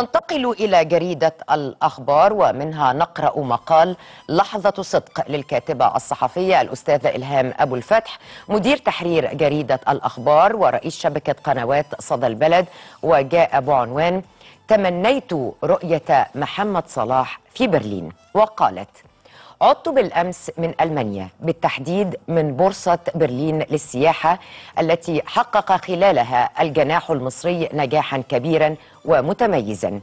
ننتقل إلى جريدة الأخبار ومنها نقرأ مقال لحظة صدق للكاتبة الصحفية الأستاذة إلهام أبو الفتح مدير تحرير جريدة الأخبار ورئيس شبكة قنوات صدى البلد وجاء بعنوان تمنيت رؤية محمد صلاح في برلين وقالت عدت بالأمس من ألمانيا بالتحديد من بورصة برلين للسياحة التي حقق خلالها الجناح المصري نجاحا كبيرا ومتميزا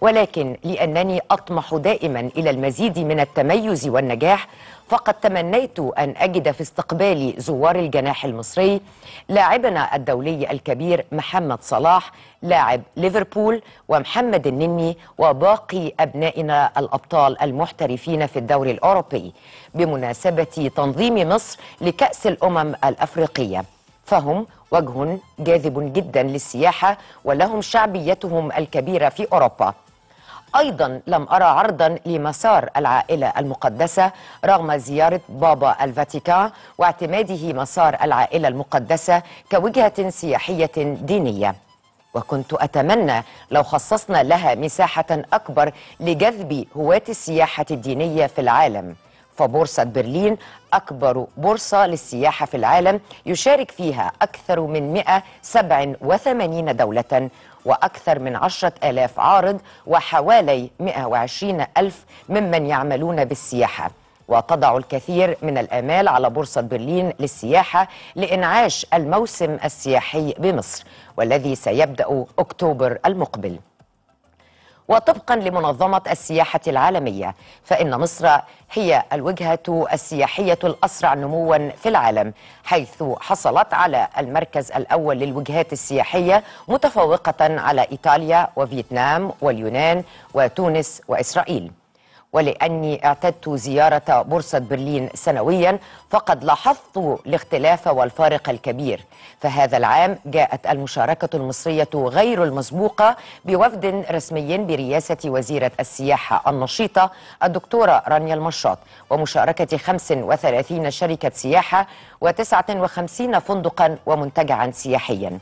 ولكن لأنني أطمح دائما إلى المزيد من التميز والنجاح فقد تمنيت أن أجد في استقبال زوار الجناح المصري لاعبنا الدولي الكبير محمد صلاح لاعب ليفربول ومحمد النني وباقي أبنائنا الأبطال المحترفين في الدوري الأوروبي بمناسبة تنظيم مصر لكأس الأمم الأفريقية فهم وجه جاذب جدا للسياحة ولهم شعبيتهم الكبيرة في أوروبا أيضا لم أرى عرضا لمسار العائلة المقدسة رغم زيارة بابا الفاتيكان واعتماده مسار العائلة المقدسة كوجهة سياحية دينية وكنت أتمنى لو خصصنا لها مساحة أكبر لجذب هواة السياحة الدينية في العالم فبورصة برلين أكبر بورصة للسياحة في العالم يشارك فيها أكثر من 187 دولة وأكثر من 10 ألاف عارض وحوالي 120 ألف ممن يعملون بالسياحة وتضع الكثير من الآمال على بورصة برلين للسياحة لإنعاش الموسم السياحي بمصر والذي سيبدأ أكتوبر المقبل وطبقا لمنظمة السياحة العالمية فإن مصر هي الوجهة السياحية الأسرع نموا في العالم حيث حصلت على المركز الأول للوجهات السياحية متفوقة على إيطاليا وفيتنام واليونان وتونس وإسرائيل ولأني اعتدت زيارة بورصة برلين سنويا فقد لاحظت الاختلاف والفارق الكبير فهذا العام جاءت المشاركة المصرية غير المسبوقة بوفد رسمي برئاسة وزيرة السياحة النشيطة الدكتورة رانيا المشاط ومشاركة 35 شركة سياحة و59 فندقا ومنتجعا سياحيا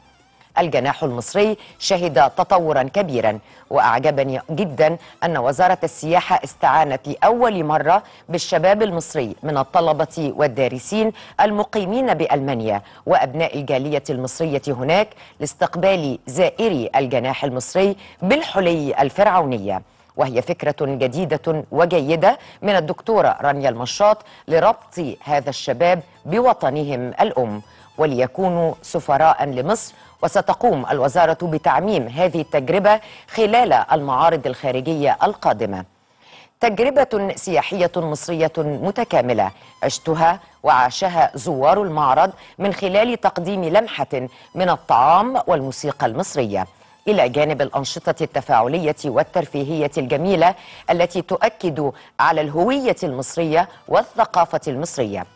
الجناح المصري شهد تطورا كبيرا وأعجبني جدا أن وزارة السياحة استعانت لأول مرة بالشباب المصري من الطلبة والدارسين المقيمين بألمانيا وأبناء الجالية المصرية هناك لاستقبال زائري الجناح المصري بالحلي الفرعونية وهي فكرة جديدة وجيدة من الدكتورة رانيا المشاط لربط هذا الشباب بوطنهم الأم وليكونوا سفراء لمصر وستقوم الوزارة بتعميم هذه التجربة خلال المعارض الخارجية القادمة تجربة سياحية مصرية متكاملة عشتها وعاشها زوار المعرض من خلال تقديم لمحة من الطعام والموسيقى المصرية إلى جانب الأنشطة التفاعلية والترفيهية الجميلة التي تؤكد على الهوية المصرية والثقافة المصرية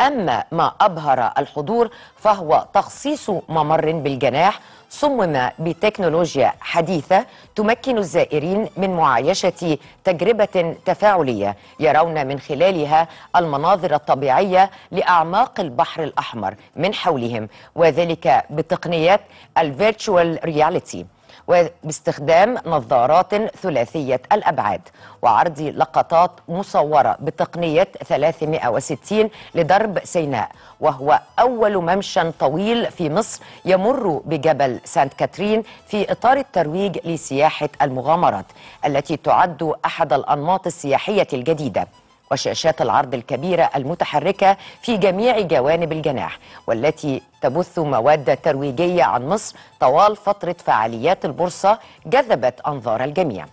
أما ما أبهر الحضور فهو تخصيص ممر بالجناح صمم بتكنولوجيا حديثة تمكن الزائرين من معايشة تجربة تفاعلية يرون من خلالها المناظر الطبيعية لأعماق البحر الأحمر من حولهم وذلك بتقنيات الفيرتشوال رياليتي وباستخدام نظارات ثلاثية الأبعاد وعرض لقطات مصورة بتقنية 360 لدرب سيناء وهو أول ممشى طويل في مصر يمر بجبل سانت كاترين في إطار الترويج لسياحة المغامرات التي تعد أحد الأنماط السياحية الجديدة وشاشات العرض الكبيرة المتحركة في جميع جوانب الجناح والتي تبث مواد ترويجية عن مصر طوال فترة فعاليات البورصة جذبت أنظار الجميع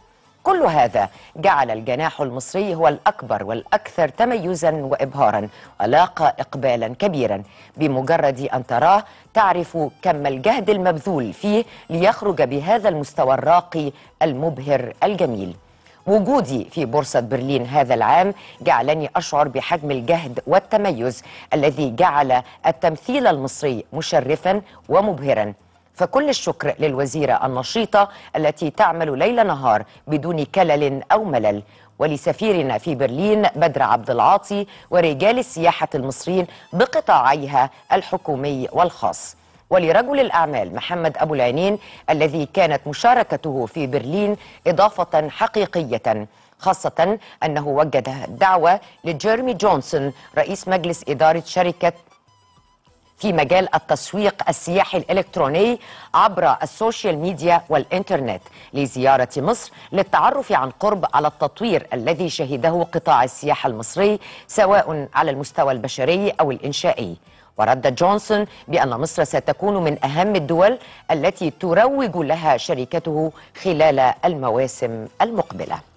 كل هذا جعل الجناح المصري هو الأكبر والأكثر تميزا وإبهارا ولاقى إقبالا كبيرا بمجرد أن تراه تعرف كم الجهد المبذول فيه ليخرج بهذا المستوى الراقي المبهر الجميل وجودي في بورصة برلين هذا العام جعلني أشعر بحجم الجهد والتميز الذي جعل التمثيل المصري مشرفا ومبهرا فكل الشكر للوزيرة النشيطة التي تعمل ليل نهار بدون كلل أو ملل ولسفيرنا في برلين بدر عبد العاطي ورجال السياحة المصريين بقطاعيها الحكومي والخاص ولرجل الأعمال محمد أبو العينين الذي كانت مشاركته في برلين إضافة حقيقية خاصة أنه وجد دعوة لجيرمي جونسون رئيس مجلس إدارة شركة في مجال التسويق السياحي الإلكتروني عبر السوشيال ميديا والإنترنت لزيارة مصر للتعرف عن قرب على التطوير الذي شهده قطاع السياحة المصري سواء على المستوى البشري أو الإنشائي ورد جونسون بأن مصر ستكون من أهم الدول التي تروج لها شركته خلال المواسم المقبله